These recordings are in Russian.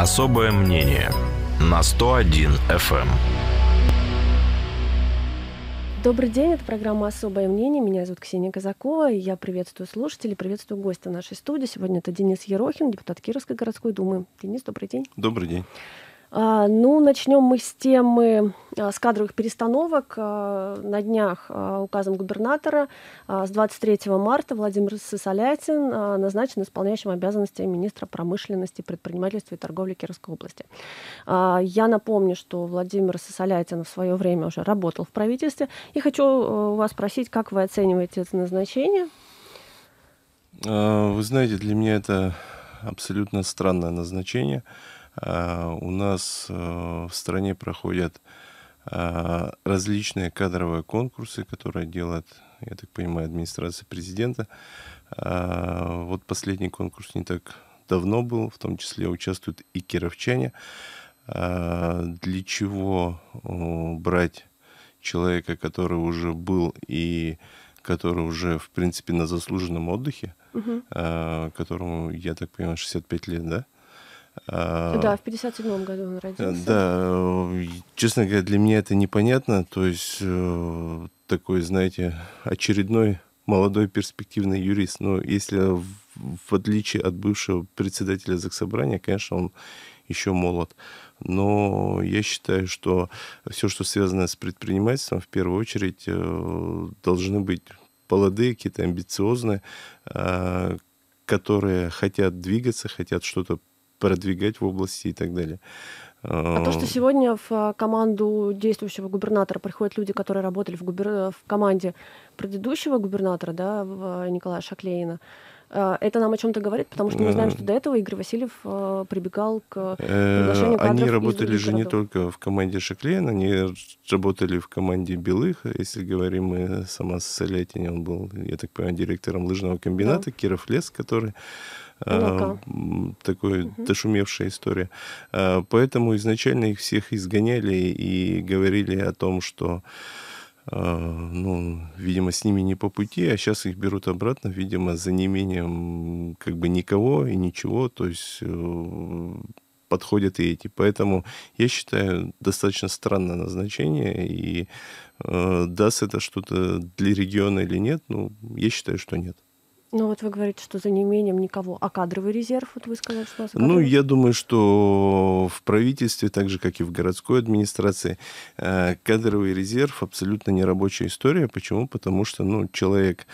Особое мнение на 101 FM. Эм. Добрый день, это программа «Особое мнение». Меня зовут Ксения Казакова, и я приветствую слушателей, приветствую гостя нашей студии. Сегодня это Денис Ерохин, депутат Кировской городской думы. Денис, добрый день. Добрый день. А, ну, начнем мы с темы, а, с кадровых перестановок. А, на днях указом губернатора с 23 марта Владимир Сысоляйтин назначен исполняющим обязанности министра промышленности, предпринимательства и торговли Кировской области. Я напомню, что Владимир Сысоляйтин в свое время уже работал в правительстве. И хочу у э, вас спросить, как вы оцениваете это назначение? Вы знаете, для меня это абсолютно странное назначение – Э, у нас э, в стране проходят э, различные кадровые конкурсы, которые делает, я так понимаю, администрация президента. Вот последний конкурс не так давно был, в том числе участвуют и кировчане. Для чего брать человека, который уже был и который уже, в принципе, на заслуженном отдыхе, угу. которому, я так понимаю, 65 лет, да? Э, да, в 57 году он родился. Да, э, честно говоря, для меня это непонятно. То есть э, такой, знаете, очередной молодой перспективный юрист. Но ну, если в отличие от бывшего председателя Заксобрания, конечно, он еще молод. Но я считаю, что все, что связано с предпринимательством, в первую очередь должны быть молодые, какие-то амбициозные, которые хотят двигаться, хотят что-то продвигать в области и так далее. А то, что сегодня в а, команду действующего губернатора приходят люди, которые работали в, губер... Э, в команде предыдущего губернатора, да, а, Николая Шаклеина, а, это нам о чем-то говорит, потому что мы знаем, что э. до этого Игорь Васильев прибегал к э, приглашению Они работали же городов. не только в команде Шаклеина, они работали в команде Белых. Если говорим мы сама Солятине, он был, я так понимаю, директором лыжного комбината да. Киров Лес, который ну-ка. Э, такой угу. дошумевшая история. Э, поэтому изначально их всех изгоняли и говорили о том, что э, ну, видимо, с ними не по пути, а сейчас их берут обратно, видимо, за неимением как бы никого и ничего, то есть подходят и эти. Поэтому я считаю достаточно странное назначение, и э, даст это что-то для региона или нет, ну, я считаю, что нет. Ну вот вы говорите, что за неимением никого. А кадровый резерв, вот вы сказали, что у нас ну, кадровый... Ну, я думаю, что в правительстве, так же, как и в городской администрации, э, кадровый резерв абсолютно не рабочая история. Почему? Потому что, ну, человек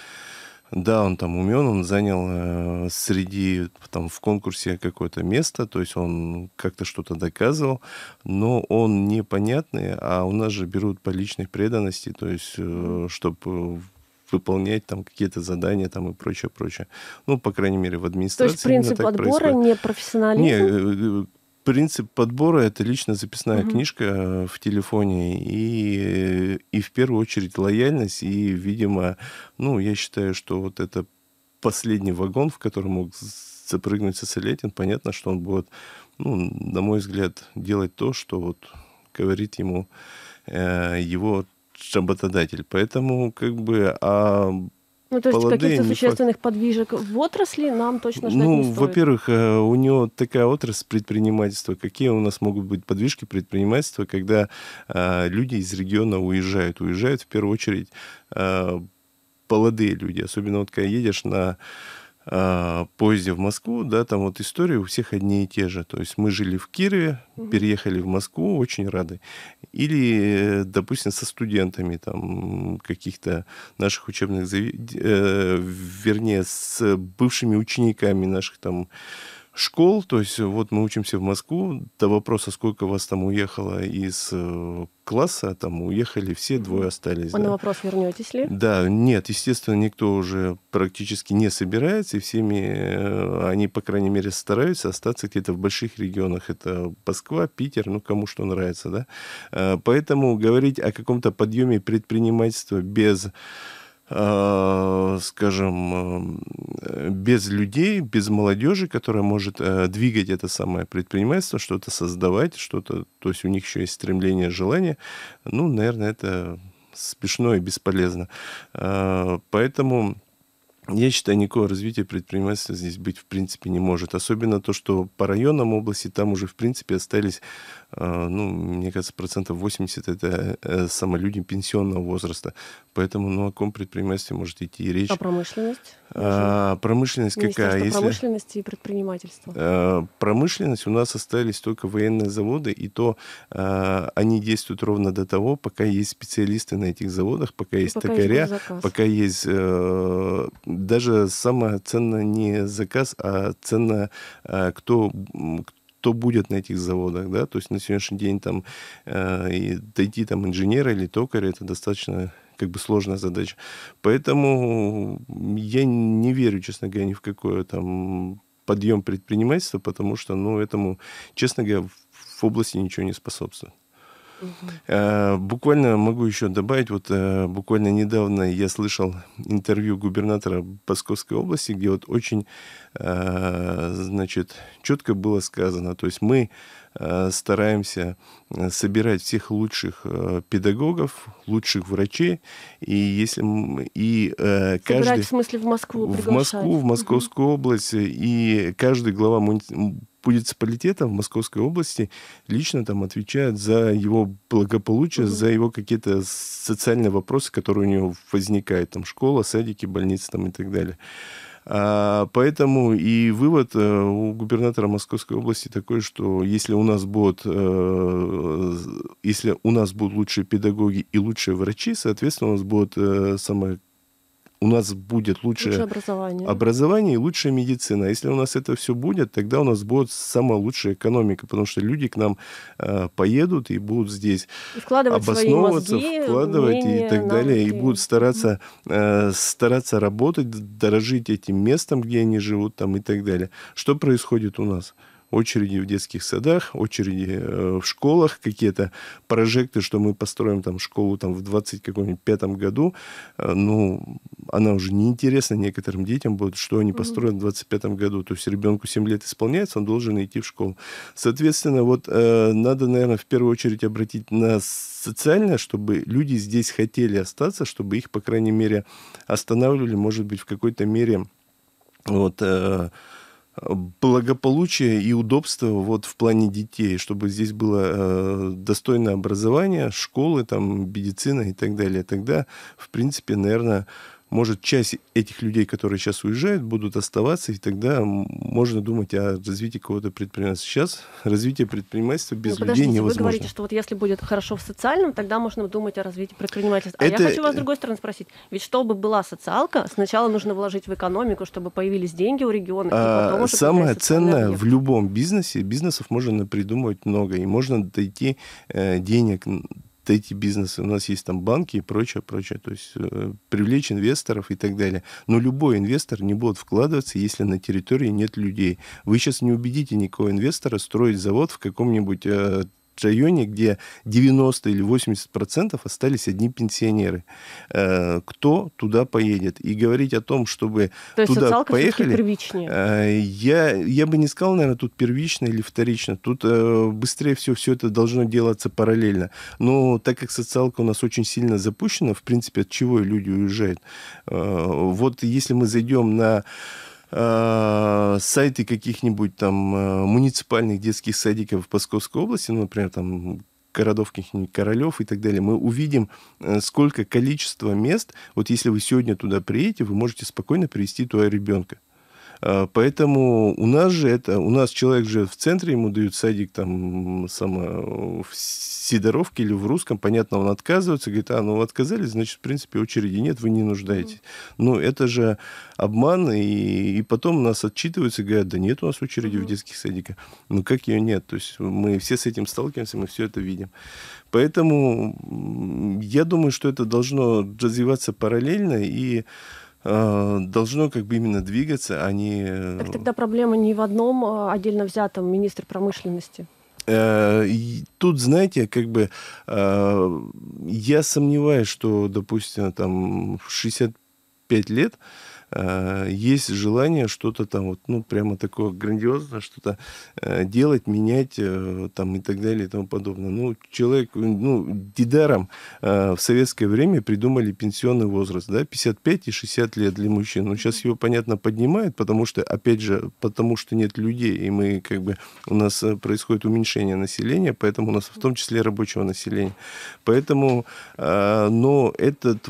да, он там умен, он занял э, среди, там, в конкурсе какое-то место, то есть он как-то что-то доказывал, но он непонятный, а у нас же берут по личной преданности, то есть, э, чтобы выполнять там какие-то задания там и прочее, прочее. Ну, по крайней мере, в администрации. То есть принцип отбора не профессионализм? Не, э, принцип подбора это лично записная угу. книжка э, в телефоне и и в первую очередь лояльность и видимо ну я считаю что вот это последний вагон в котором мог запрыгнуть Сосолетин понятно что он будет ну на мой взгляд делать то что вот говорит ему э, его работодатель. Поэтому как бы... А ну, то есть типа, каких-то существенных факт. подвижек в отрасли нам точно ждать ну, не стоит. во-первых, э, у него такая отрасль предпринимательства. Какие у нас могут быть подвижки предпринимательства, когда а, люди из региона уезжают? Уезжают в первую очередь а, молодые люди. Особенно вот когда едешь на а, поезде в Москву, да, там вот истории у всех одни и те же. То есть мы жили в Кирове, переехали в Москву, очень рады. Или, э, допустим, со студентами там каких-то наших учебных заведений, э, вернее, с бывшими учениками наших там школ, то есть э, вот мы учимся в Москву, до вопроса, сколько вас там уехало из э, класса, там уехали все, двое остались. Он да. на вопрос, вернетесь ли? Да, нет, естественно, никто уже практически не собирается, и всеми, э, они, по крайней мере, стараются остаться где-то в больших регионах. Это Москва, Питер, ну, кому что нравится, да. Поэтому говорить о каком-то подъеме предпринимательства без Э, скажем, э, без людей, без молодежи, которая может э, двигать это самое предпринимательство, что-то создавать, что-то, то есть у них еще есть стремление, желание, ну, наверное, это смешно и бесполезно. Поэтому я считаю, никакого развития предпринимательства здесь быть в принципе не может. Особенно то, что по районам области там уже в принципе остались, э, ну, мне кажется, процентов 80 это э, самолюди пенсионного возраста. Поэтому, ну, о ком предпринимательстве может идти и речь. А промышленность? А, промышленность какая? Если... промышленности и предпринимательства. А, промышленность у нас остались только военные заводы, и то а, они действуют ровно до того, пока есть специалисты на этих заводах, пока и есть пока токаря, есть пока есть даже самое ценное не заказ, а ценно, э, кто, кто будет на этих заводах, да, то есть на сегодняшний день там э, дойти там инженера или токаря, это достаточно как бы сложная задача. Поэтому я не верю, честно говоря, ни в какое там подъем предпринимательства, потому что, ну, этому, честно говоря, в области ничего не способствует. Угу. Буквально могу еще добавить, вот э, буквально недавно я слышал интервью губернатора Московской области, где вот очень, э, значит, четко было сказано, то есть мы Э, стараемся э, собирать всех лучших э, педагогов, лучших врачей. И если и каждый собирать, в смысле в Москву приглашать. в Москву, в Московскую угу. область и каждый глава муни муниципалитета в Московской области лично там отвечает за его благополучие, угу. за его какие-то социальные вопросы, которые у него возникают, там школа, садики, больницы там и так далее. А, поэтому и вывод э, у губернатора Московской области такой, что если у нас будут, э, если у нас будут лучшие педагоги и лучшие врачи, соответственно, у нас будут э, самая у нас будет лучшее, лучшее образование. образование и лучшая медицина. А если у нас это все будет, тогда у нас будет самая лучшая экономика, потому что люди к нам э, поедут и будут здесь и вкладывать обосновываться, свои мозги, вкладывать и так далее, и будут стараться, э, стараться работать, дорожить этим местом, где они живут там, и так далее. Что происходит у нас? очереди в детских садах, очереди э, в школах, какие-то прожекты, что мы построим там школу там в 20 каком-нибудь пятом году, э, ну, она уже неинтересна некоторым детям будет, что они построят в 25 году. То есть ребенку 7 лет исполняется, он должен идти в школу. Соответственно, вот э, надо, наверное, в первую очередь обратить на социальное, чтобы люди здесь хотели остаться, чтобы их, по крайней мере, останавливали, может быть, в какой-то мере вот благополучие и удобство вот в плане детей, чтобы здесь было э, достойное образование, школы, там, медицина и так далее. Тогда, в принципе, наверное, может, часть этих людей, которые сейчас уезжают, будут оставаться, и тогда можно думать о развитии какого-то предпринимательства. Сейчас развитие предпринимательства без ну, людей невозможно. Вы говорите, что вот если будет хорошо в социальном, тогда можно думать о развитии предпринимательства. Это... А я хочу вас с другой стороны спросить. Ведь чтобы была социалка, сначала нужно вложить в экономику, чтобы появились деньги у региона. А, самое ценное объект. в любом бизнесе, бизнесов можно придумывать много, и можно дойти э, денег эти бизнесы, у нас есть там банки и прочее, прочее, то есть э, привлечь инвесторов и так далее. Но любой инвестор не будет вкладываться, если на территории нет людей. Вы сейчас не убедите никакого инвестора строить завод в каком-нибудь э, районе, где 90 или 80 процентов остались одни пенсионеры. Э, кто туда поедет? И говорить о том, чтобы То туда поехали... первичнее? Э, я, я бы не сказал, наверное, тут первично или вторично. Тут э, быстрее все, все это должно делаться параллельно. Но так как социалка у нас очень сильно запущена, в принципе, от чего люди уезжают? Вот если мы зайдем на Э, сайты каких-нибудь там э, муниципальных детских садиков в Псковской области, ну, например, там городов каких-нибудь королев и так далее, мы увидим, э, сколько количество мест, вот если вы сегодня туда приедете, вы можете спокойно привести туда ребенка. А, поэтому у нас же это, у нас человек же в центре, ему дают садик там само, в Сидоровке или в Русском, понятно, он отказывается, говорит, а, ну отказались, значит, в принципе, очереди нет, вы не нуждаетесь. mm Ну, это же обман, и, и потом нас отчитываются, говорят, да нет у нас очереди в детских садиках. Ну, как ее нет? То есть мы все с этим сталкиваемся, мы все это видим. Поэтому я думаю, что это должно развиваться параллельно, и Э, должно как бы именно двигаться, а не... Э, так тогда проблема не в одном а отдельно взятом министре промышленности. Э, тут, знаете, как бы я сомневаюсь, что, допустим, там в 65 лет Э, есть желание что-то там, вот, ну, прямо такое грандиозное, что-то э, делать, менять э, там и так далее и тому подобное. Ну, человек, ну, дедаром в советское время придумали пенсионный возраст, да, 55 и 60 лет для мужчин. Но ну, сейчас его, понятно, поднимают, потому что, опять же, потому что нет людей, и мы как бы, у нас происходит уменьшение населения, поэтому у нас в том числе рабочего населения. Поэтому, но этот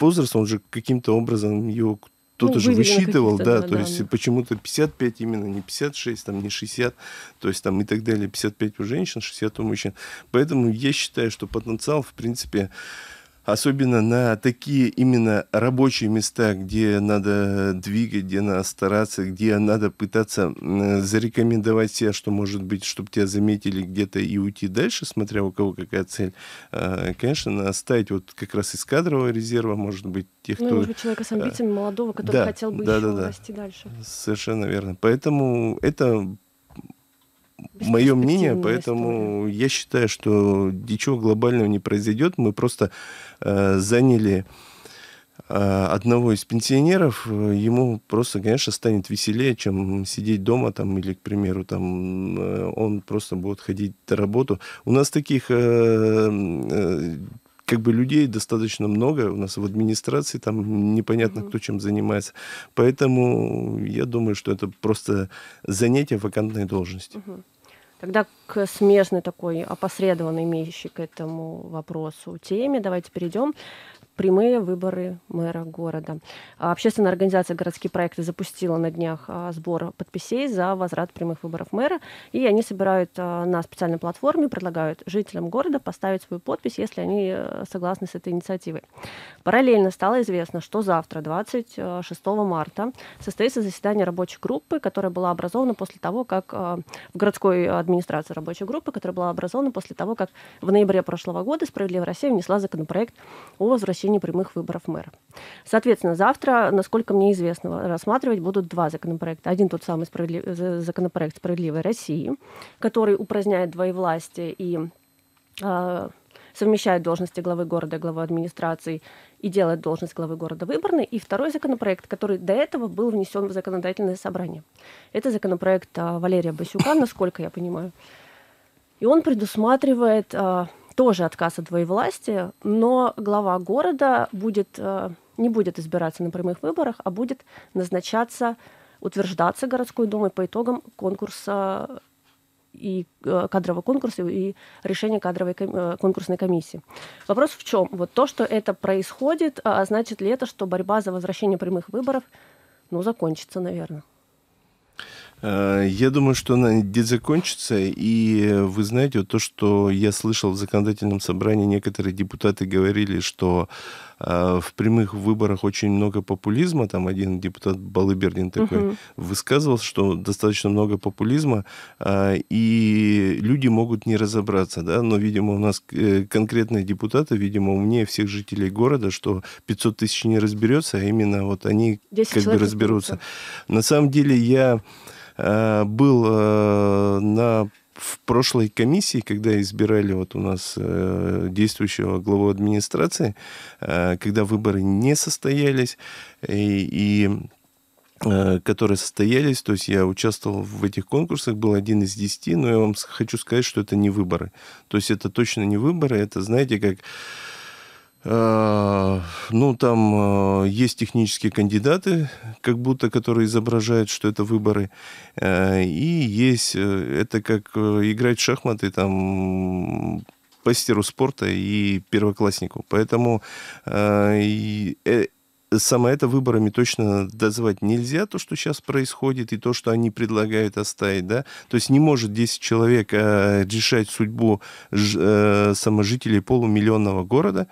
возраст, он же каким-то образом его кто-то ну, же высчитывал, да, да, то есть почему-то 55 именно, не 56, там, не 60, то есть там и так далее, 55 у женщин, 60 у мужчин. Поэтому я считаю, что потенциал, в принципе, особенно на такие именно рабочие места, где надо двигать, где надо стараться, где надо пытаться зарекомендовать себя, что может быть, чтобы тебя заметили где-то и уйти дальше, смотря у кого какая цель. А, конечно, надо ставить вот как раз из кадрового резерва, может быть, тех, ну, кто... может быть, человека с амбициями молодого, который да, хотел бы да, еще да, да. расти дальше. Совершенно верно. Поэтому это мое мнение, поэтому история. я считаю, что ничего глобального не произойдет. Мы просто э, заняли э, одного из пенсионеров, ему просто, конечно, станет веселее, чем сидеть дома там или, к примеру, там э, он просто будет ходить на работу. У нас таких э, как бы людей достаточно много у нас в администрации, там непонятно, кто чем занимается. Поэтому я думаю, что это просто занятие вакантной должности. Mm-hmm. Тогда к смежной такой опосредованной имеющей к этому вопросу теме давайте перейдем прямые выборы мэра города. А общественная организация «Городские проекты» запустила на днях а, сбор подписей за возврат прямых выборов мэра, и они собирают а, на специальной платформе, предлагают жителям города поставить свою подпись, если они э, согласны с этой инициативой. Параллельно стало известно, что завтра, 26 марта, состоится заседание рабочей группы, которая была образована после того, как в городской администрации рабочей группы, которая была образована после того, как в ноябре прошлого года «Справедливая Россия» внесла законопроект о возвращении осуществления прямых выборов мэра. Соответственно, завтра, насколько мне известно, рассматривать будут два законопроекта. Один тот самый справедлив... Э, законопроект «Справедливой России», который упраздняет двоевластие и э, совмещает должности главы города и главы администрации и делает должность главы города выборной. И второй законопроект, который до этого был внесен в законодательное собрание. Это законопроект э, Валерия Басюка, насколько я понимаю. И он предусматривает э, тоже отказ от двоевластия, но глава города будет, э, не будет избираться на прямых выборах, а будет назначаться, утверждаться городской думой по итогам конкурса и э, кадрового конкурса и решения кадровой э, конкурсной комиссии. Вопрос в чем? Вот то, что это происходит, а, а значит ли это, что борьба за возвращение прямых выборов, ну, закончится, наверное. Э, я думаю, что она не закончится. И вы знаете, вот то, что я слышал в законодательном собрании, некоторые депутаты говорили, что э, в прямых выборах очень много популизма. Там один депутат Балыбердин такой угу. высказывал, что достаточно много популизма, э, и люди могут не разобраться. Да? Но, видимо, у нас конкретные депутаты, видимо, умнее всех жителей города, что 500 тысяч не разберется, а именно вот они как бы разберутся. Пенсия. На самом деле я... Э, был э, на в прошлой комиссии, когда избирали вот у нас э, действующего главу администрации, э, когда выборы не состоялись, и, э, и э, которые состоялись, то есть я участвовал в этих конкурсах, был один из десяти, но я вам хочу сказать, что это не выборы. То есть это точно не выборы, это, знаете, как а, ну, там а, есть технические кандидаты, как будто, которые изображают, что это выборы. А, и есть, э, это как э, играть в шахматы, там, мастеру спорта и первокласснику. Поэтому э, само это выборами точно дозвать нельзя, то, что сейчас происходит, и то, что они предлагают оставить, да. То есть не может 10 человек решать судьбу саможителей полумиллионного города,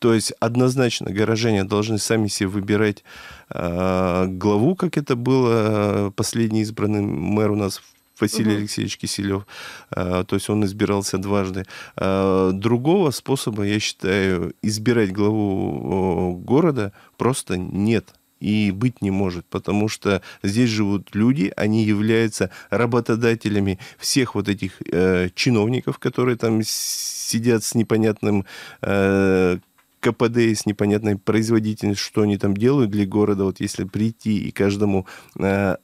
то есть однозначно горожане должны сами себе выбирать э, главу, как это было э, последний избранный мэр у нас Василий угу. Алексеевич Киселев. А, то есть он избирался дважды. А, другого способа, я считаю, избирать главу города просто нет и быть не может, потому что здесь живут люди, они являются работодателями всех вот этих э, чиновников, которые там сидят с непонятным э, КПД с непонятной производительностью, что они там делают для города. Вот если прийти и каждому э,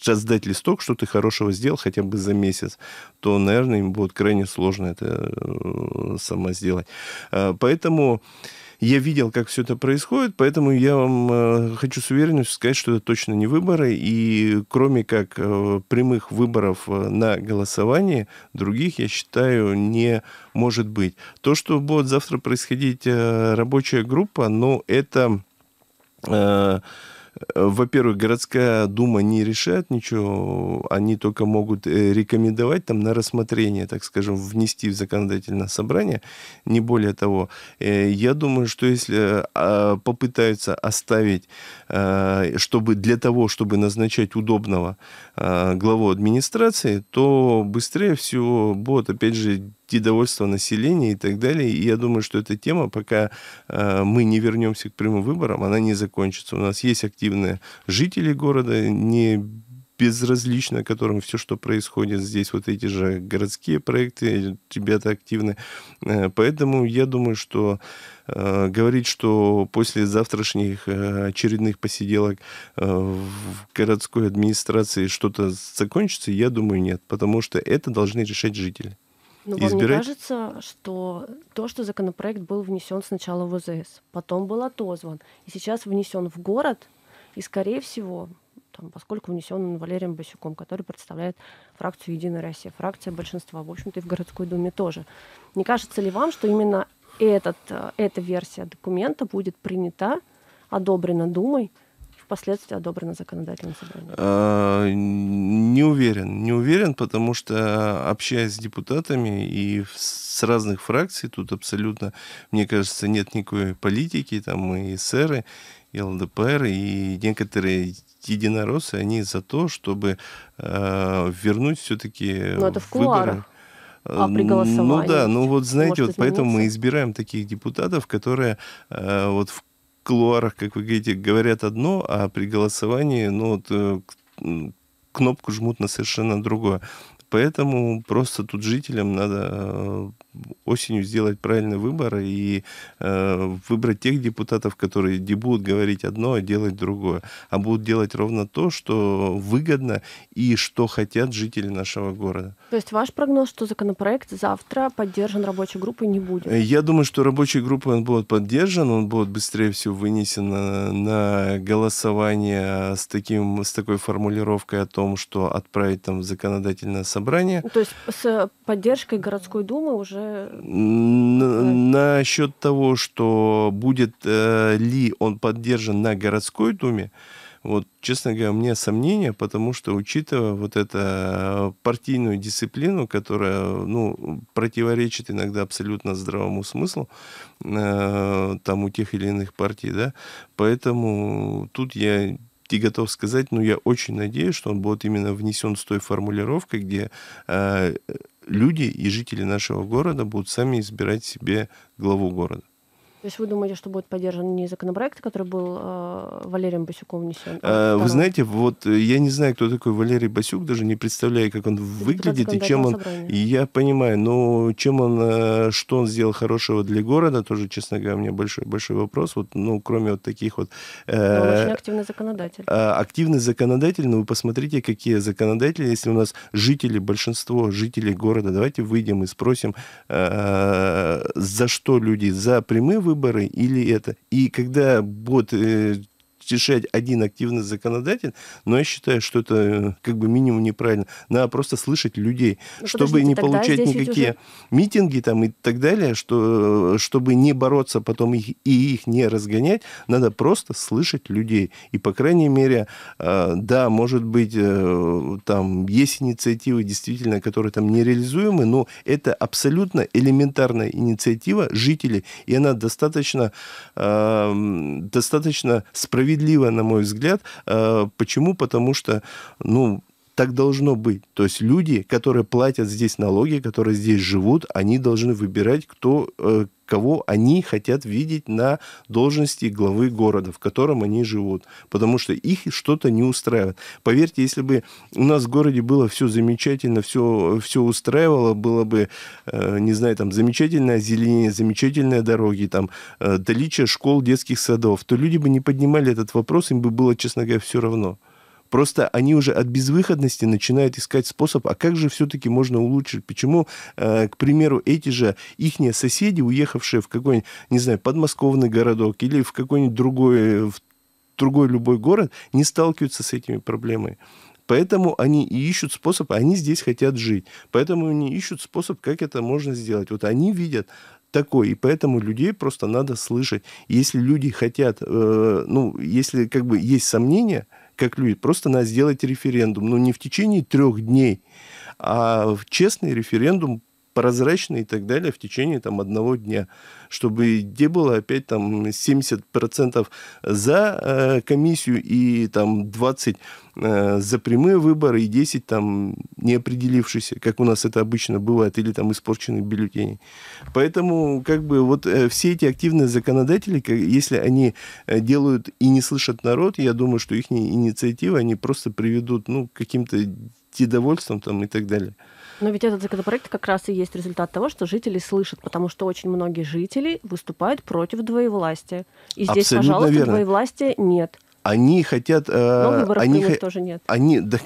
создать листок, что ты хорошего сделал хотя бы за месяц, то, наверное, им будет крайне сложно это э, сама сделать. Э, поэтому... Я видел, как все это происходит, поэтому я вам э, хочу с уверенностью сказать, что это точно не выборы, и кроме как э, прямых выборов э, на голосование, других, я считаю, не может быть. То, что будет завтра происходить рабочая группа, ну, это... Э, во-первых, городская дума не решает ничего, они только могут э, рекомендовать там на рассмотрение, так скажем, внести в законодательное собрание, не более того. Э, я думаю, что если э, а, попытаются оставить, чтобы для того, чтобы назначать удобного главу администрации, то быстрее всего будет, опять же, недовольство населения и так далее. И я думаю, что эта тема, пока э, мы не вернемся к прямым выборам, она не закончится. У нас есть активные жители города, не безразлично которым все, что происходит здесь, вот эти же городские проекты, э, ребята активны. Э, поэтому я думаю, что говорить, что после завтрашних очередных посиделок в городской администрации что-то закончится, я думаю, нет, потому что это должны решать жители. Но ну, избирать... вам не кажется, что то, что законопроект был внесен сначала в ОЗС, потом был отозван, и сейчас внесен в город, и, скорее всего, там, поскольку внесен он Валерием Басюком, который представляет фракцию «Единая Россия», фракция большинства, в общем-то, и в городской думе тоже. Не кажется ли вам, что именно этот, э, эта версия документа будет принята, одобрена Думой, впоследствии одобрено законодательным собранием? Э, не уверен. Не уверен, потому что, общаясь с депутатами и с разных фракций, тут абсолютно, мне кажется, нет никакой политики, там и сэры, и ЛДПР, и некоторые единороссы, они за то, чтобы э, вернуть все-таки Но ну, это в выборы. Э, а при Ну, ну да, ну вот знаете, вот поэтому мы избираем таких депутатов, которые э, вот в кулуарах, как вы говорите, говорят одно, а при голосовании, ну, вот, э, кнопку жмут на совершенно другое. Поэтому просто тут жителям надо э, осенью сделать правильный выбор и э, выбрать тех депутатов, которые не будут говорить одно, а делать другое, а будут делать ровно то, что выгодно и что хотят жители нашего города. То есть ваш прогноз, что законопроект завтра поддержан рабочей группой не будет? Э, я думаю, что рабочей группой он будет поддержан, он будет быстрее всего вынесен на, на голосование с, таким, с такой формулировкой о том, что отправить там законодательное собрание собрания. То есть с поддержкой городской думы уже... На, насчет того, что будет э, ли он поддержан на городской думе, вот, честно говоря, у меня сомнения, потому что, учитывая вот эту э, партийную дисциплину, которая, ну, противоречит иногда абсолютно здравому смыслу, э, там, у тех или иных партий, да, поэтому тут я почти готов сказать, но ну, я очень надеюсь, что он будет именно внесен с той формулировкой, где э, люди и жители нашего города будут сами избирать себе главу города есть вы думаете, что будет поддержан не законопроект, который был э, Валерием Басюком внесен? А э, вы знаете, вот э, я не знаю, кто такой Валерий Басюк, даже не представляю, как он Депутат выглядит и чем он... Собрания. Я понимаю, но чем он, э, что он сделал хорошего для города, тоже, честно говоря, у меня большой-большой вопрос. Вот, ну, кроме вот таких вот... Э, ну, очень активный законодатель. Активный законодатель, но вы посмотрите, какие законодатели, если у нас жители, большинство жителей города, давайте выйдем и спросим, э, за что люди, за прямые выборы, выборы или это. И когда бот э, стишать один активный законодатель, но я считаю, что это э, как бы минимум неправильно. Надо просто слышать людей, ну, чтобы не получать никакие уже... митинги там и так далее, что, э, чтобы не бороться потом их, и их не разгонять, надо просто слышать людей. И, по крайней мере, э, да, может быть, там есть инициативы действительно, которые там нереализуемы, но это абсолютно элементарная инициатива жителей, и она достаточно, достаточно справедлива справедливо, на мой взгляд. Э, почему? Потому что, ну, так должно быть. То есть люди, которые платят здесь налоги, которые здесь живут, они должны выбирать, кто, э, кого они хотят видеть на должности главы города, в котором они живут, потому что их что-то не устраивает. Поверьте, если бы у нас в городе было все замечательно, все, все устраивало, было бы, э, не знаю, там замечательное озеленение, замечательные дороги, там э, наличие школ, детских садов, то люди бы не поднимали этот вопрос, им бы было, честно говоря, все равно. Просто они уже от безвыходности начинают искать способ, а как же все-таки можно улучшить? Почему, э, к примеру, эти же ихние соседи, уехавшие в какой-нибудь, не знаю, подмосковный городок или в какой-нибудь другой, в другой любой город, не сталкиваются с этими проблемами. Поэтому они и ищут способ, а они здесь хотят жить. Поэтому они ищут способ, как это можно сделать. Вот они видят такой, и поэтому людей просто надо слышать. Если люди хотят, э, ну, если как бы есть сомнения, как люди, просто надо сделать референдум. Но ну, не в течение трех дней, а в честный референдум прозрачные и так далее в течение там одного дня, чтобы где было опять там 70% за э, комиссию и там 20 э, за прямые выборы и 10 там не неопределившиеся, как у нас это обычно бывает, или там испорченные бюллетени. Поэтому как бы вот э, все эти активные законодатели, как, если они э, делают и не слышат народ, я думаю, что их инициативы, они просто приведут ну, к каким-то недовольством там и так далее. Но ведь этот законопроект как раз и есть результат того, что жители слышат, потому что очень многие жители выступают против двоевластия. И здесь, Абсолютно пожалуйста, верно. двоевластия нет. Они хотят... Э, но выборов они, х... тоже нет. Они, да,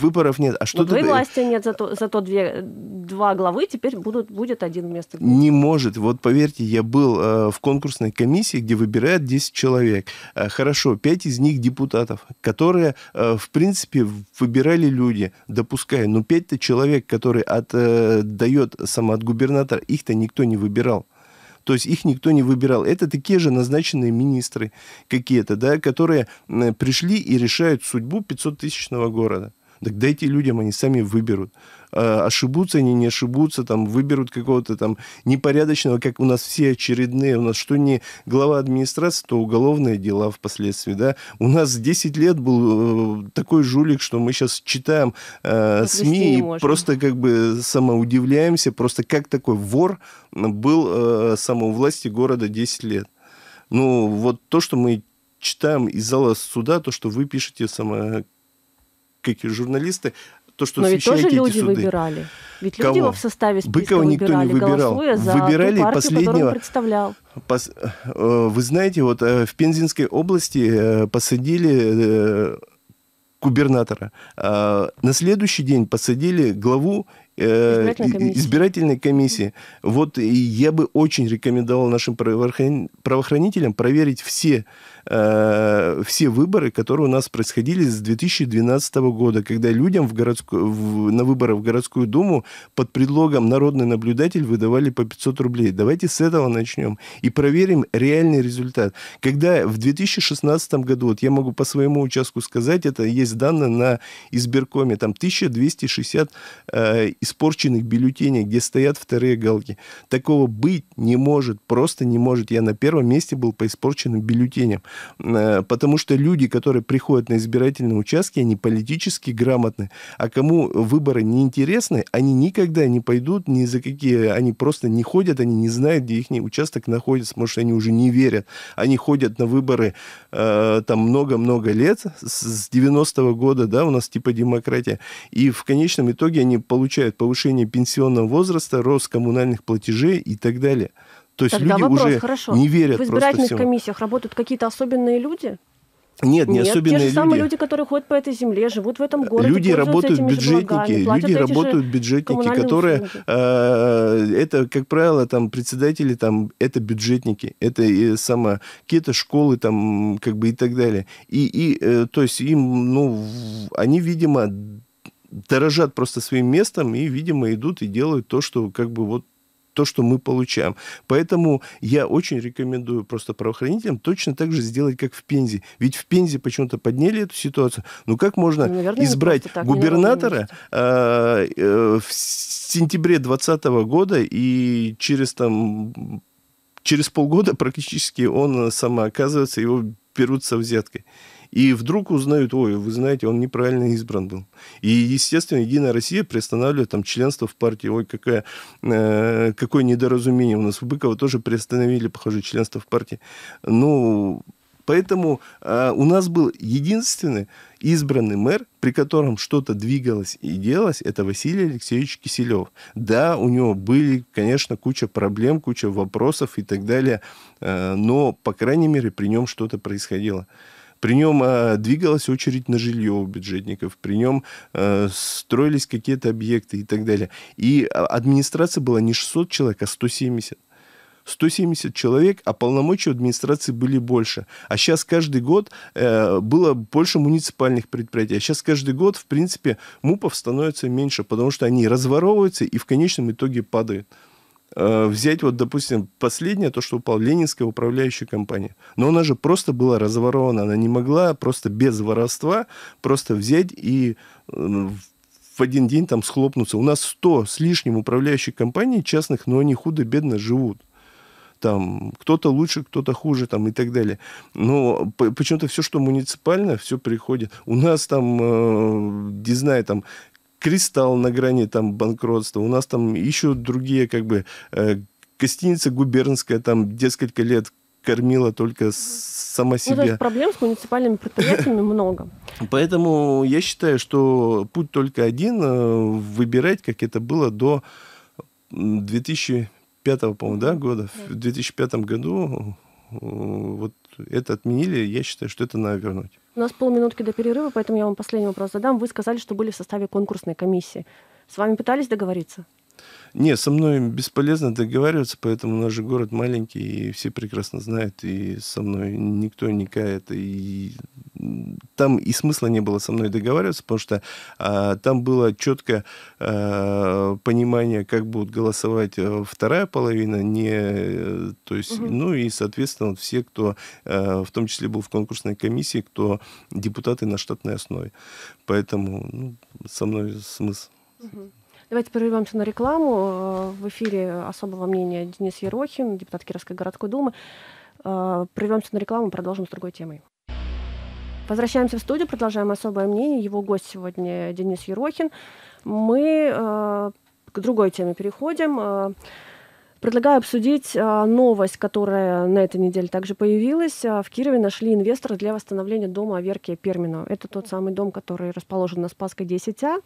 выборов нет. А что Но ты... Э, власти нет, зато, зато две, два главы теперь будут, будет один вместо двух. Не может. Вот поверьте, я был э, в конкурсной комиссии, где выбирают 10 человек. Хорошо, 5 из них депутатов, которые, в принципе, выбирали люди, допуская. Но 5-то человек, который отдает сам от губернатора, их-то никто не выбирал. То есть их никто не выбирал. Это такие же назначенные министры какие-то, да, которые пришли и решают судьбу 500-тысячного города. Так дайте людям, они сами выберут. Э, ошибутся они, не ошибутся, там, выберут какого-то там непорядочного, как у нас все очередные, у нас что не глава администрации, то уголовные дела впоследствии, да. У нас 10 лет был э, такой жулик, что мы сейчас читаем э, СМИ и просто как бы самоудивляемся, просто как такой вор был э, власти города 10 лет. Ну, вот то, что мы читаем из зала суда, то, что вы пишете сама, какие журналисты, то, что Но ведь тоже люди суды. выбирали. Ведь Кого? люди его в составе списка Быкова никто выбирали, не выбирал. выбирали партию, последнего... представлял. Пос... Э, вы знаете, вот э, в Пензенской области э, посадили губернатора. А на следующий день посадили главу избирательной, э, комиссии. избирательной комиссии. Вот я бы очень рекомендовал нашим правоохранителям проверить все, э, все выборы, которые у нас происходили с 2012 года, когда людям в городскую, на выборы в городскую думу под предлогом «народный наблюдатель» выдавали по 500 рублей. Давайте с этого начнем и проверим реальный результат. Когда в 2016 году, вот я могу по своему участку сказать, это есть данные на избиркоме, там 1260 э, испорченных бюллетенях, где стоят вторые галки. Такого быть не может, просто не может. Я на первом месте был по испорченным бюллетеням, э, потому что люди, которые приходят на избирательные участки, они политически грамотны, а кому выборы не интересны, они никогда не пойдут ни за какие, они просто не ходят, они не знают, где их участок находится, может, они уже не верят. Они ходят на выборы э, там много-много лет, с 90-го года, да, у нас типа демократия, и в конечном итоге они получают означает повышение пенсионного возраста, рост коммунальных платежей и так далее. То есть Тогда люди вопрос, уже хорошо. не верят. В избирательных просто всем. комиссиях работают какие-то особенные люди? Нет, не Нет, особенные те же люди. самые люди, которые ходят по этой земле, живут в этом э, городе. Люди работают бюджетники, люди работают бюджетники, которые э, это, как правило, там председатели там это бюджетники, это и сама какие-то школы там как бы и так далее. И и э, то есть им ну они видимо дорожат просто своим местом и, видимо, идут и делают то, что как бы вот то, что мы получаем. Поэтому я очень рекомендую просто правоохранителям точно так же сделать, как в Пензе. Ведь в Пензе почему-то подняли эту ситуацию. Ну как можно ну, Наверное, избрать так, губернатора э, э, в сентябре 2020 года и через там через полгода практически он э, самооказывается, его берутся взяткой. И вдруг узнают, ой, вы знаете, он неправильно избран был. И, естественно, Единая Россия приостанавливает там членство в партии. Ой, какая, э, какое недоразумение у нас. У Быкова тоже приостановили, похоже, членство в партии. Ну, Поэтому э, у нас был единственный избранный мэр, при котором что-то двигалось и делалось, это Василий Алексеевич Киселев. Да, у него были, конечно, куча проблем, куча вопросов и так далее, э, но, по крайней мере, при нем что-то происходило. При нем э, двигалась очередь на жилье у бюджетников, при нем э, строились какие-то объекты и так далее. И а, администрация была не 600 человек, а 170. 170 человек, а полномочий в администрации были больше. А сейчас каждый год э, было больше муниципальных предприятий. А сейчас каждый год, в принципе, МУПов становится меньше, потому что они разворовываются и в конечном итоге падают. Э, взять, вот, допустим, последнее, то, что упало, Ленинская управляющая компания. Но она же просто была разворована, она не могла просто без воровства просто взять и в один день там схлопнуться. У нас 100 с лишним управляющих компаний частных, но они худо-бедно живут там кто-то лучше, кто-то хуже, там и так далее. Но почему-то все, что муниципально, все приходит. У нас там, э, не знаю, там Кристалл на грани там банкротства. У нас там еще другие как бы э, гостиница губернская там несколько лет кормила только сама себя. Ну, то есть проблем с муниципальными предприятиями много. Поэтому я считаю, что путь только один э, – выбирать, как это было до 2005, по-моему, да, года. В 2005 году э, вот это отменили. Я считаю, что это надо вернуть. У нас полминутки до перерыва, поэтому я вам последний вопрос задам. Вы сказали, что были в составе конкурсной комиссии. С вами пытались договориться? Не, со мной бесполезно договариваться, поэтому наш город маленький, и все прекрасно знают, и со мной никто не кает, и там и смысла не было со мной договариваться, потому что а, там было четкое а, понимание, как будут голосовать а, вторая половина, не, то есть, угу. ну и, соответственно, все, кто, а, в том числе был в конкурсной комиссии, кто депутаты на штатной основе. Поэтому ну, со мной смысл. Угу. Давайте прервемся на рекламу. Э, в эфире особого мнения Денис Ерохин, депутат Кировской городской думы. Э, прервемся на рекламу, продолжим с другой темой. Возвращаемся в студию, продолжаем особое мнение. Его гость сегодня Денис Ерохин. Мы э, к другой теме переходим. Предлагаю обсудить а, новость, которая на этой неделе также появилась. А, в Кирове нашли инвестора для восстановления дома Аверкия Пермина. Это тот самый дом, который расположен на Спасской 10А,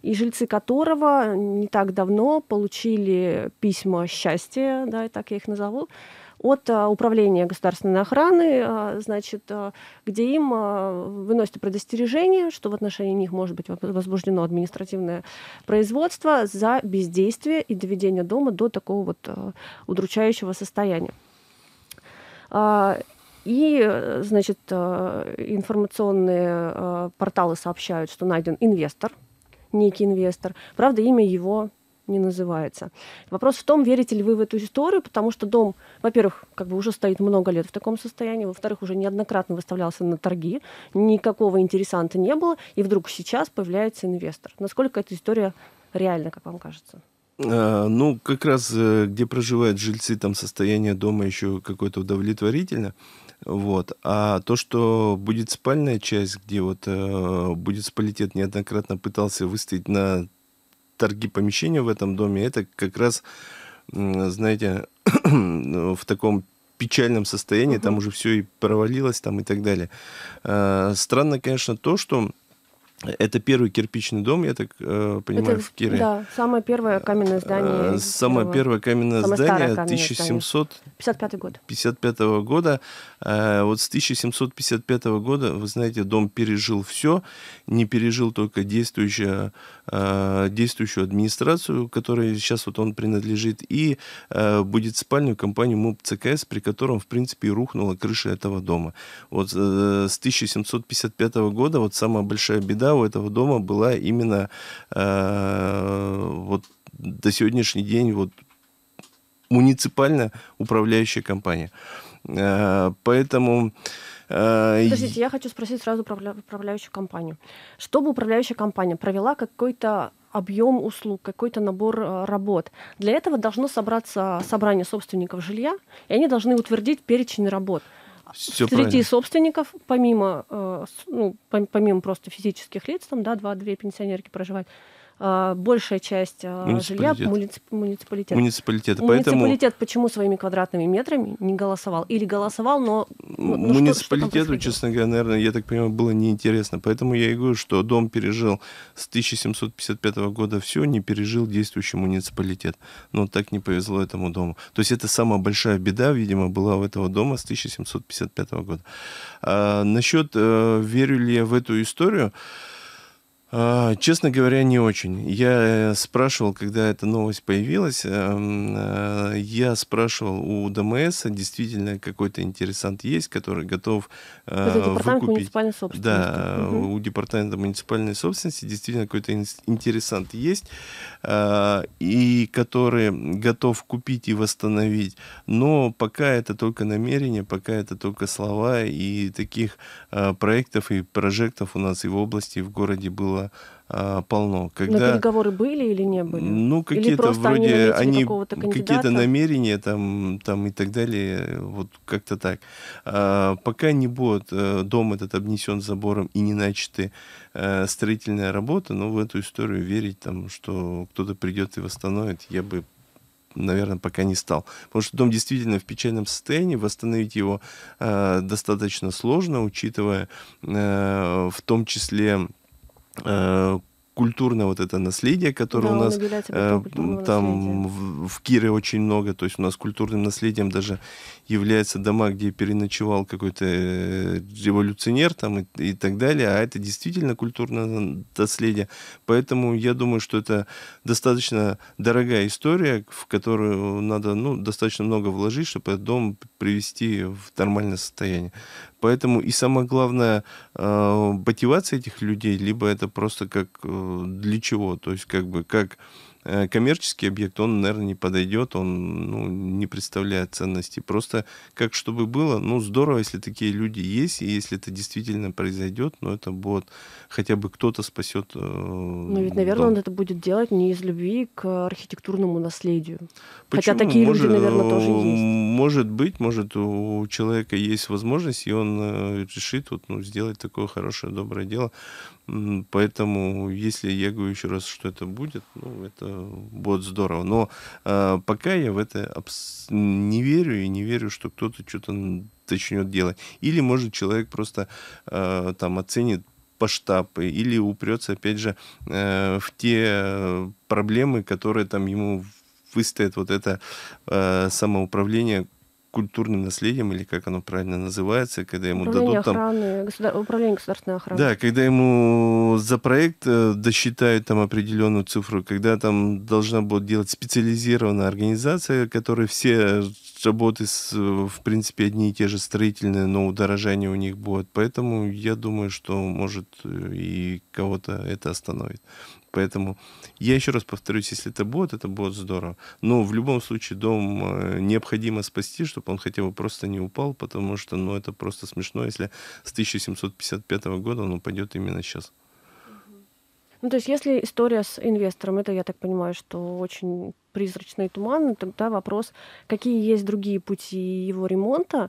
и жильцы которого не так давно получили письма счастья, да, и так я их назову, от а, Управления государственной охраны, а, значит, а, где им выносят предостережение, что в отношении них может быть возбуждено административное производство за бездействие и доведение дома до такого вот удручающего состояния. И, значит, информационные порталы сообщают, что найден инвестор, некий инвестор. Правда, имя его не называется. Вопрос в том, верите ли вы в эту историю, потому что дом, во-первых, как бы уже стоит много лет в таком состоянии, во-вторых, уже неоднократно выставлялся на торги, никакого интересанта не было, и вдруг сейчас появляется инвестор. Насколько эта история реальна, как вам кажется? А, ну, как раз э, где проживают жильцы, там состояние дома еще какое-то удовлетворительно. Вот. А то, что будет спальная часть, где вот э, будет спалитет неоднократно пытался выставить на торги помещения в этом доме, это как раз, знаете, в таком печальном состоянии, там уже все и провалилось там и так далее. Э, странно, конечно, то, что это первый кирпичный дом, я так э, понимаю, это, в Кире. Да, самое первое каменное э, здание. Самое первого, первое каменное самое здание 1755 год. 55 года. Э, вот с 1755 года, вы знаете, дом пережил все, не пережил только действующую, э, действующую администрацию, которой сейчас вот он принадлежит, и э, будет спальню компанию МУП ЦКС, при котором, в принципе, и рухнула крыша этого дома. Вот э, с 1755 года вот самая большая беда у этого дома была именно э, вот до сегодняшний день вот муниципально управляющая компания. Э, поэтому... Э, Подождите, я хочу спросить сразу управляющую компанию. Чтобы управляющая компания провела какой-то объем услуг, какой-то набор э, работ. Для этого должно собраться собрание собственников жилья, и они должны утвердить перечень работ. Все Среди правильно. собственников, помимо, э, ну, помимо просто физических лиц, там, да, два-две пенсионерки проживают, а, большая часть а, жилья муниципалитет. муниципалитета. Муниципалитет. Муниципалитет почему своими квадратными метрами не голосовал? Или голосовал, но... Ну, ну Муниципалитету, что, что честно говоря, наверное, я так понимаю, было неинтересно. Поэтому я и говорю, что дом пережил с 1755 года все, не пережил действующий муниципалитет. Но так не повезло этому дому. То есть это самая большая беда, видимо, была у этого дома с 1755 года. А, насчет, э, верю ли я в эту историю, а, честно говоря, не очень. Я э, спрашивал, когда эта новость появилась, эм, э, я спрашивал у ДМС, действительно какой-то интересант есть, который готов э, выкупить. Да, угу. у департамента муниципальной собственности действительно какой-то интересант есть, а, и который готов купить и восстановить. Но пока это только намерение, пока это только слова, и таких а, проектов и прожектов у нас и в области, и в городе было было а, полно. Когда, Но переговоры были или не были? Ну, какие-то вроде они, они какие-то намерения там, там и так далее, вот как-то так. А, пока не будет э, дом этот обнесен забором и не начаты а, строительная работа, но в эту историю верить, там, что кто-то придет и восстановит, я бы наверное, пока не стал. Потому что дом действительно в печальном состоянии, восстановить его э, достаточно сложно, учитывая э, в том числе Э, культурное вот это наследие, которое да, у нас э, там в, в Кире очень много, то есть у нас культурным наследием даже является дома, где переночевал какой-то э, революционер там и, и так далее, а это действительно культурное наследие, поэтому я думаю, что это достаточно дорогая история, в которую надо ну достаточно много вложить, чтобы этот дом привести в нормальное состояние, Поэтому и самое главное, э, мотивация этих людей, либо это просто как э, для чего, то есть как бы как Э, коммерческий объект, он, наверное, не подойдет, он ну, не представляет ценности. Просто как чтобы было, ну, здорово, если такие люди есть, и если это действительно произойдет, но ну, это будет хотя бы кто-то спасет. Э, но ну, ведь, наверное, дом. он это будет делать не из любви к архитектурному наследию. Почему? Хотя такие может, люди, наверное, тоже э, есть. Может быть, может, у человека есть возможность, и он э, решит вот, ну, сделать такое хорошее, доброе дело. Поэтому, если я говорю еще раз, что это будет, ну, это будет здорово. Но э, пока я в это абс- не верю и не верю, что кто-то что-то начнет делать. Или, может, человек просто э, там оценит масштаб или упрется, опять же, э, в те проблемы, которые там ему выстоят вот это э, самоуправление, культурным наследием, или как оно правильно называется, когда ему управление дадут там... Охраны, государ... Управление государственной охраны. Да, когда ему за проект э, досчитают там определенную цифру, когда там должна будет делать специализированная организация, которая все работы, с, в принципе, одни и те же строительные, но удорожание у них будет. Поэтому я думаю, что может э, и кого-то это остановит. Поэтому я еще раз повторюсь, если это будет, это будет здорово. Но в любом случае дом э, необходимо спасти, чтобы он хотя бы просто не упал, потому что ну, это просто смешно, если с 1755 года он упадет именно сейчас. Ну, то есть, если история с инвестором, это, я так понимаю, что очень призрачный туман, тогда вопрос, какие есть другие пути его ремонта,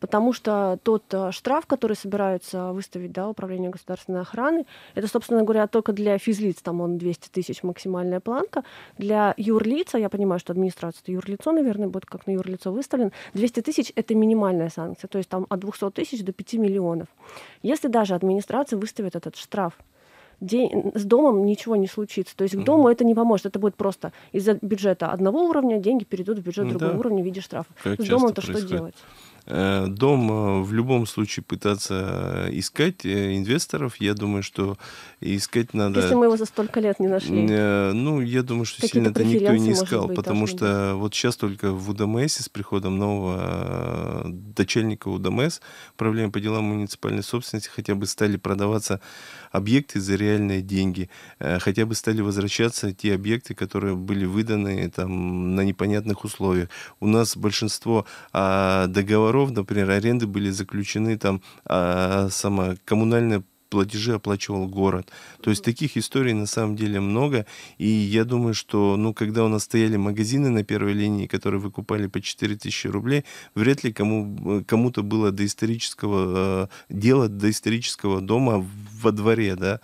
потому что тот э, штраф, который собираются выставить да, Управление государственной охраны, это, собственно говоря, только для физлиц, там он 200 тысяч максимальная планка. Для юрлица, я понимаю, что администрация это юрлицо, наверное, будет как на юрлицо выставлен, 200 тысяч — это минимальная санкция, то есть там от 200 тысяч до 5 миллионов. Если даже администрация выставит этот штраф, день, с домом ничего не случится. То есть к дому это не поможет. Это будет просто из-за бюджета одного уровня деньги перейдут в бюджет mm другого да. уровня в виде штрафа. Как с домом-то что делать? Э, дом э, в любом случае пытаться э, искать инвесторов. Я думаю, что искать надо... Если мы его за столько лет не нашли. Ну, я думаю, что сильно это никто и не искал, быть, потому что быть. вот сейчас только в УДМС с приходом нового начальника УДМС, управления по делам муниципальной собственности, хотя бы стали продаваться объекты за реальные деньги, хотя бы стали возвращаться те объекты, которые были выданы там на непонятных условиях. У нас большинство а, договоров номеров, например, аренды были заключены, там а, сама коммунальная платежи оплачивал город. То есть таких историй на самом деле много. И я думаю, что ну, когда у нас стояли магазины на первой линии, которые выкупали по 4000 рублей, вряд ли кому, кому-то было до исторического э, дела, до исторического дома во дворе. Да?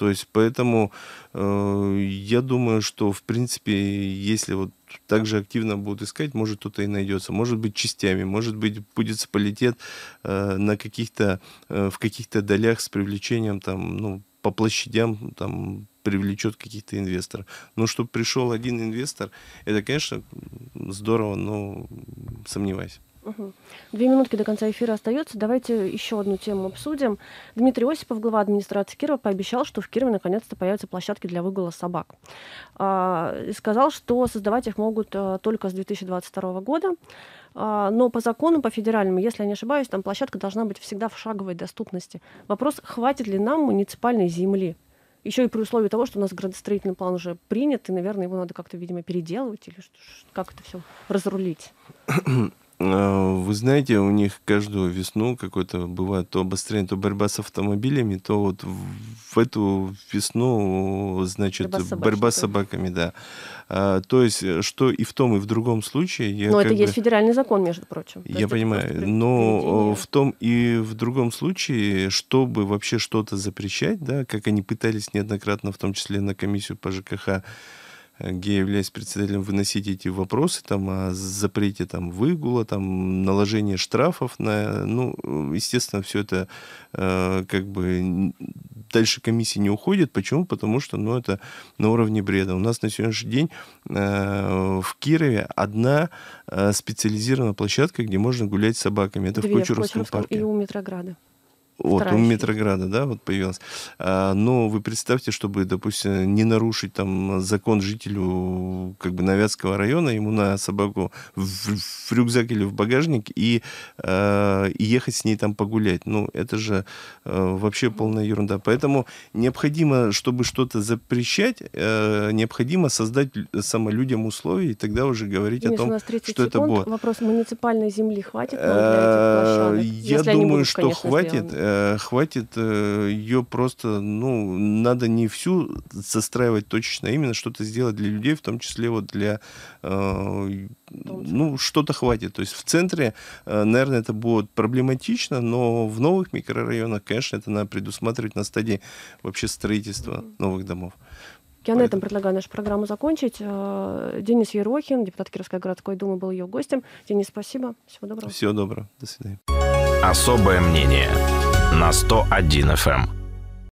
То есть поэтому э, я думаю, что в принципе, если вот так же активно будут искать, может кто-то и найдется, может быть частями, может быть будет полетет э, на каких-то э, в каких-то долях с привлечением там ну по площадям там привлечет каких-то инвесторов. Но чтобы пришел один инвестор, это, конечно, здорово, но сомневаюсь. Две минутки до конца эфира остается. Давайте еще одну тему обсудим. Дмитрий Осипов, глава администрации Кирова, пообещал, что в Кирове наконец-то появятся площадки для выгула собак. А, и сказал, что создавать их могут э, только с 2022 года. А, но по закону, по федеральному, если я не ошибаюсь, там площадка должна быть всегда в шаговой доступности. Вопрос, хватит ли нам муниципальной земли? Еще и при условии того, что у нас градостроительный план уже принят, и, наверное, его надо как-то, видимо, переделывать или как это все разрулить. Э, вы знаете, у них каждую весну какое-то бывает то обострение, то борьба с автомобилями, то вот в эту весну, значит, борьба с, борьба с собаками, да. А, то есть, э, что и в том, и в другом случае... Я но ну, это бы... есть федеральный закон, между прочим. Я понимаю, но в том и в другом случае, чтобы вообще что-то запрещать, да, как они пытались неоднократно, в том числе на комиссию по ЖКХ, где являясь председателем, выносить эти вопросы там, о запрете там, выгула, там, наложение штрафов. На, ну, естественно, все это э, как бы дальше комиссии не уходит. Почему? Потому что ну, это на уровне бреда. У нас на сегодняшний день э, в Кирове одна э, специализированная площадка, где можно гулять с собаками. Это Две, в Кучеровском в парке. И у Метрограда. Вот, у Метрограда, да, вот появилась. А, но вы представьте, чтобы, допустим, не нарушить там закон жителю как бы Новятского района, ему на собаку в, в рюкзак или в багажник и, а, и ехать с ней там погулять. Ну, это же а, вообще полная ерунда. Поэтому необходимо, чтобы что-то запрещать, а, необходимо создать само людям условия, и тогда уже говорить Миша, о том, что секунд. это будет. Вопрос муниципальной земли хватит? А, для этих площадок, Я думаю, будут, что конечно, хватит. Сделаны Э, хватит э, ее просто, ну, надо не всю застраивать точечно, а именно что-то сделать для людей, в том числе вот для, э, ну, что-то хватит. То есть в центре, наверное, это будет проблематично, но в новых микрорайонах, конечно, это надо предусматривать на стадии вообще строительства новых домов. Я на этом предлагаю нашу программу закончить. Денис Ерохин, депутат Кировской городской думы, был ее гостем. Денис, спасибо. Всего доброго. Всего доброго. До свидания. Особое мнение на 101 FM.